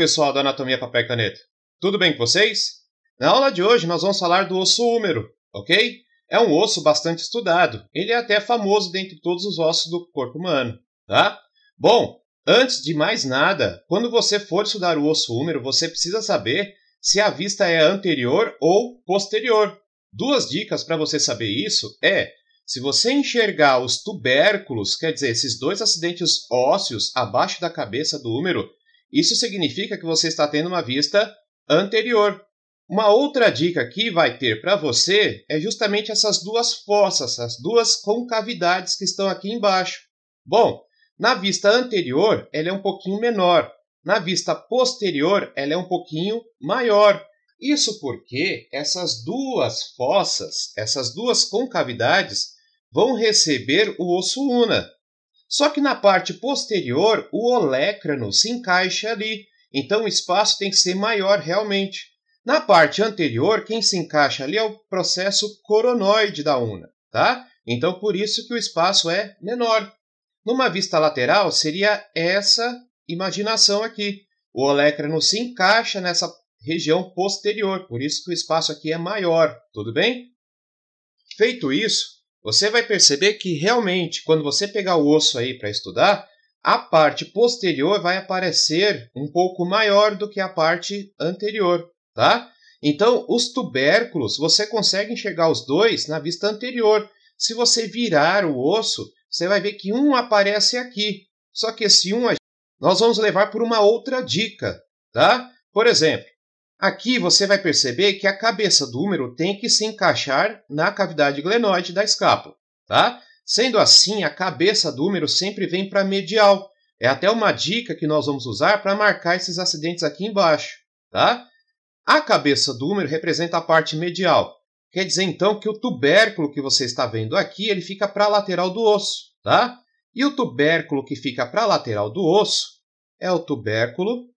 pessoal da Anatomia Papel e Caneta? Tudo bem com vocês? Na aula de hoje nós vamos falar do osso húmero, ok? É um osso bastante estudado, ele é até famoso dentre todos os ossos do corpo humano, tá? Bom, antes de mais nada, quando você for estudar o osso húmero, você precisa saber se a vista é anterior ou posterior. Duas dicas para você saber isso é se você enxergar os tubérculos, quer dizer, esses dois acidentes ósseos abaixo da cabeça do húmero, isso significa que você está tendo uma vista anterior. Uma outra dica que vai ter para você é justamente essas duas fossas, as duas concavidades que estão aqui embaixo. Bom, na vista anterior ela é um pouquinho menor, na vista posterior ela é um pouquinho maior. Isso porque essas duas fossas, essas duas concavidades, vão receber o osso una. Só que na parte posterior, o olecrano se encaixa ali, então o espaço tem que ser maior realmente. Na parte anterior, quem se encaixa ali é o processo coronoide da una, tá? Então por isso que o espaço é menor. Numa vista lateral, seria essa imaginação aqui. O olecrano se encaixa nessa região posterior, por isso que o espaço aqui é maior, tudo bem? Feito isso, você vai perceber que realmente, quando você pegar o osso aí para estudar, a parte posterior vai aparecer um pouco maior do que a parte anterior, tá? Então, os tubérculos, você consegue enxergar os dois na vista anterior. Se você virar o osso, você vai ver que um aparece aqui. Só que esse um nós vamos levar por uma outra dica, tá? Por exemplo, Aqui você vai perceber que a cabeça do húmero tem que se encaixar na cavidade glenoide da escápula, tá? Sendo assim, a cabeça do húmero sempre vem para a medial. É até uma dica que nós vamos usar para marcar esses acidentes aqui embaixo, tá? A cabeça do húmero representa a parte medial. Quer dizer, então, que o tubérculo que você está vendo aqui, ele fica para a lateral do osso, tá? E o tubérculo que fica para a lateral do osso é o tubérculo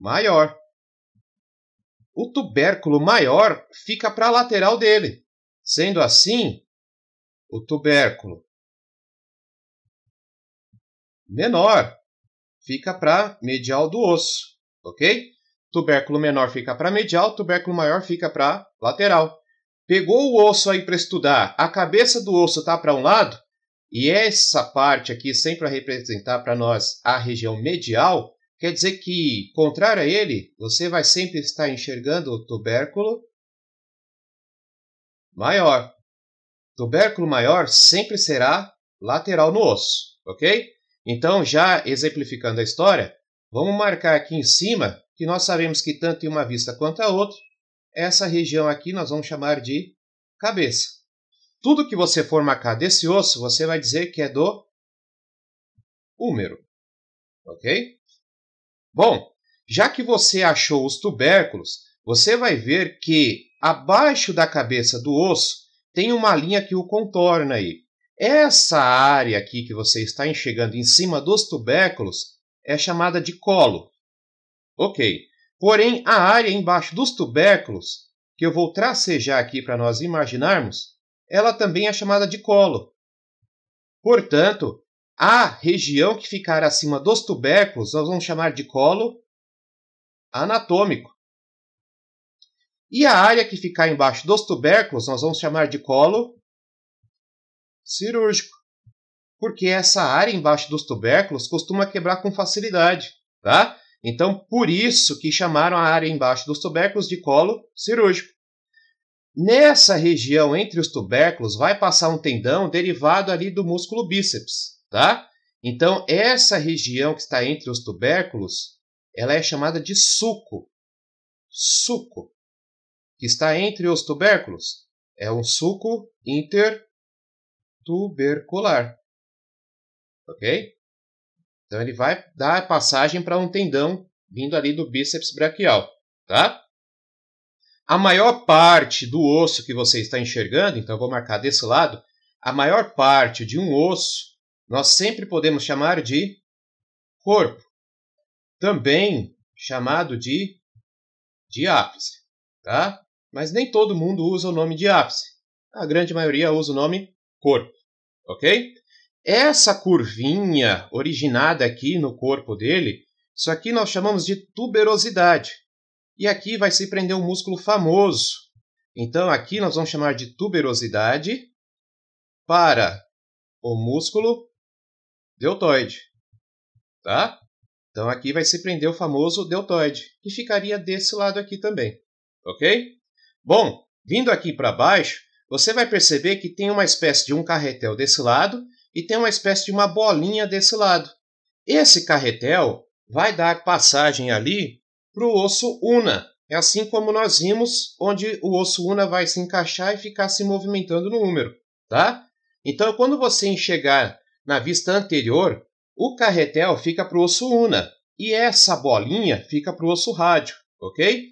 maior. O tubérculo maior fica para a lateral dele. Sendo assim, o tubérculo menor fica para medial do osso, ok? Tubérculo menor fica para medial, tubérculo maior fica para lateral. Pegou o osso aí para estudar, a cabeça do osso está para um lado, e essa parte aqui sempre a representar para nós a região medial, Quer dizer que, contrário a ele, você vai sempre estar enxergando o tubérculo maior. Tubérculo maior sempre será lateral no osso, ok? Então, já exemplificando a história, vamos marcar aqui em cima que nós sabemos que tanto em uma vista quanto a outra, essa região aqui nós vamos chamar de cabeça. Tudo que você for marcar desse osso, você vai dizer que é do húmero, ok? Bom, já que você achou os tubérculos, você vai ver que abaixo da cabeça do osso tem uma linha que o contorna aí. Essa área aqui que você está enxergando em cima dos tubérculos é chamada de colo. Ok. Porém, a área embaixo dos tubérculos, que eu vou tracejar aqui para nós imaginarmos, ela também é chamada de colo. Portanto, a região que ficar acima dos tubérculos nós vamos chamar de colo anatômico. E a área que ficar embaixo dos tubérculos nós vamos chamar de colo cirúrgico. Porque essa área embaixo dos tubérculos costuma quebrar com facilidade, tá? Então, por isso que chamaram a área embaixo dos tubérculos de colo cirúrgico. Nessa região entre os tubérculos vai passar um tendão derivado ali do músculo bíceps. Tá? Então, essa região que está entre os tubérculos, ela é chamada de suco. Suco. Que está entre os tubérculos. É um suco intertubercular. Ok? Então, ele vai dar passagem para um tendão vindo ali do bíceps braquial. Tá? A maior parte do osso que você está enxergando, então eu vou marcar desse lado, a maior parte de um osso nós sempre podemos chamar de corpo, também chamado de, de ápice, tá? Mas nem todo mundo usa o nome de ápice. A grande maioria usa o nome corpo, ok? Essa curvinha originada aqui no corpo dele, isso aqui nós chamamos de tuberosidade. E aqui vai se prender um músculo famoso. Então aqui nós vamos chamar de tuberosidade para o músculo deltoide, tá? Então aqui vai se prender o famoso deltoide, que ficaria desse lado aqui também, ok? Bom, vindo aqui para baixo, você vai perceber que tem uma espécie de um carretel desse lado e tem uma espécie de uma bolinha desse lado. Esse carretel vai dar passagem ali para o osso una. É assim como nós vimos onde o osso una vai se encaixar e ficar se movimentando no número, tá? Então, quando você enxergar na vista anterior, o carretel fica para o osso una e essa bolinha fica para o osso rádio, ok?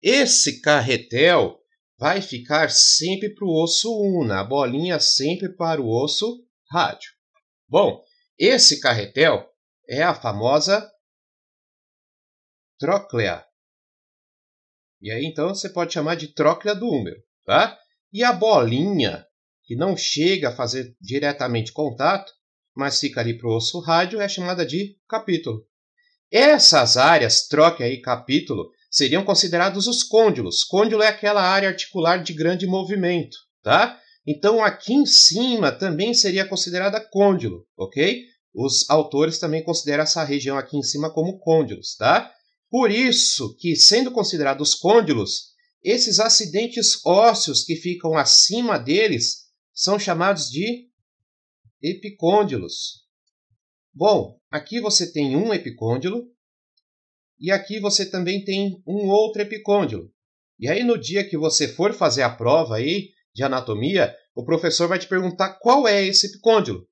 Esse carretel vai ficar sempre para o osso una, a bolinha sempre para o osso rádio. Bom, esse carretel é a famosa tróclea. E aí então você pode chamar de tróclea do húmero, tá? E a bolinha que não chega a fazer diretamente contato mas ali para o osso rádio, é chamada de capítulo. Essas áreas, troque aí capítulo, seriam considerados os côndilos. Côndilo é aquela área articular de grande movimento, tá? Então aqui em cima também seria considerada côndilo, ok? Os autores também consideram essa região aqui em cima como côndilos, tá? Por isso que, sendo considerados côndilos, esses acidentes ósseos que ficam acima deles são chamados de epicôndilos. Bom, aqui você tem um epicôndilo e aqui você também tem um outro epicôndilo. E aí no dia que você for fazer a prova aí de anatomia, o professor vai te perguntar qual é esse epicôndilo.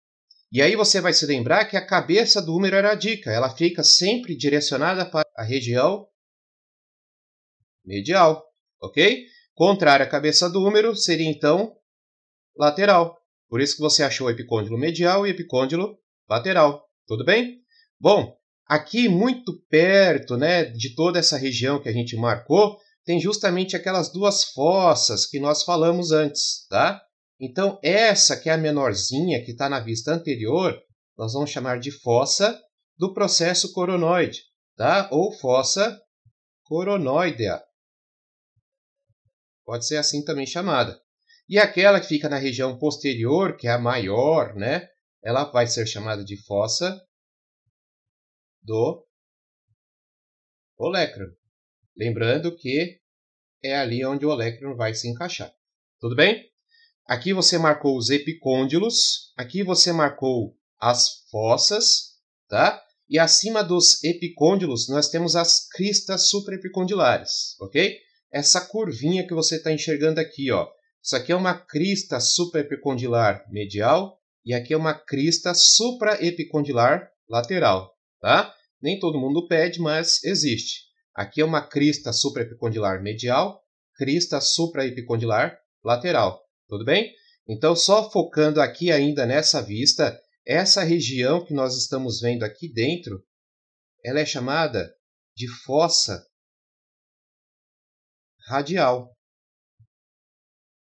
E aí você vai se lembrar que a cabeça do húmero era a dica, ela fica sempre direcionada para a região medial, ok? Contrária à cabeça do húmero seria então lateral. Por isso que você achou o epicôndilo medial e epicôndilo lateral. Tudo bem? Bom, aqui muito perto né, de toda essa região que a gente marcou, tem justamente aquelas duas fossas que nós falamos antes, tá? Então, essa que é a menorzinha, que está na vista anterior, nós vamos chamar de fossa do processo coronoide, tá? Ou fossa coronoidea. Pode ser assim também chamada. E aquela que fica na região posterior, que é a maior, né? Ela vai ser chamada de fossa do olecrano. Lembrando que é ali onde o olecrano vai se encaixar. Tudo bem? Aqui você marcou os epicôndilos, aqui você marcou as fossas, tá? E acima dos epicôndilos nós temos as cristas supraepicondilares, ok? Essa curvinha que você está enxergando aqui, ó, isso aqui é uma crista supraepicondilar medial e aqui é uma crista supraepicondilar lateral, tá? Nem todo mundo pede, mas existe. Aqui é uma crista supraepicondilar medial, crista supraepicondilar lateral, tudo bem? Então, só focando aqui ainda nessa vista, essa região que nós estamos vendo aqui dentro, ela é chamada de fossa radial.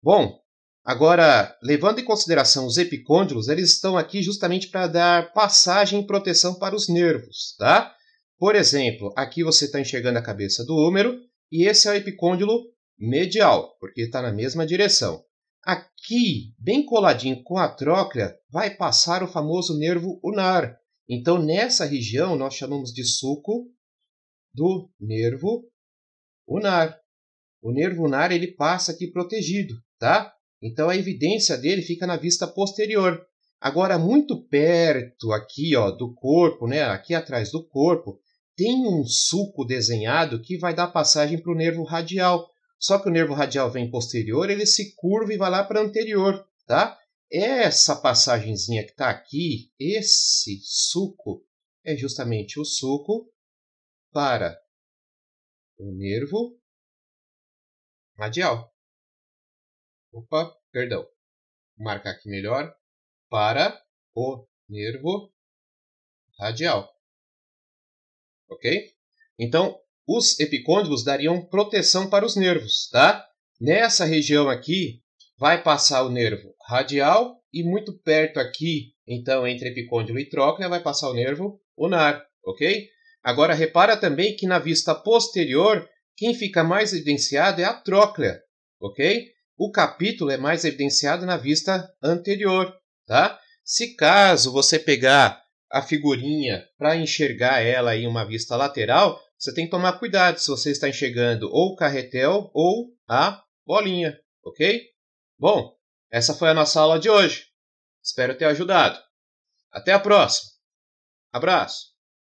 Bom, agora, levando em consideração os epicôndilos, eles estão aqui justamente para dar passagem e proteção para os nervos, tá? Por exemplo, aqui você está enxergando a cabeça do húmero e esse é o epicôndilo medial, porque está na mesma direção. Aqui, bem coladinho com a tróclea, vai passar o famoso nervo ulnar. Então, nessa região, nós chamamos de sulco do nervo ulnar. O nervo ulnar ele passa aqui protegido tá? Então a evidência dele fica na vista posterior. Agora, muito perto aqui ó, do corpo, né, aqui atrás do corpo, tem um sulco desenhado que vai dar passagem para o nervo radial. Só que o nervo radial vem posterior, ele se curva e vai lá para anterior, tá? Essa passagenzinha que está aqui, esse suco, é justamente o suco para o nervo radial. Opa, perdão. Vou marcar aqui melhor. Para o nervo radial. Ok? Então, os epicôndilos dariam proteção para os nervos, tá? Nessa região aqui, vai passar o nervo radial e muito perto aqui, então, entre epicôndilo e tróclea, vai passar o nervo unar, ok? Agora, repara também que na vista posterior, quem fica mais evidenciado é a tróclea, ok? O capítulo é mais evidenciado na vista anterior, tá? Se caso você pegar a figurinha para enxergar ela em uma vista lateral, você tem que tomar cuidado se você está enxergando ou o carretel ou a bolinha, ok? Bom, essa foi a nossa aula de hoje. Espero ter ajudado. Até a próxima. Abraço.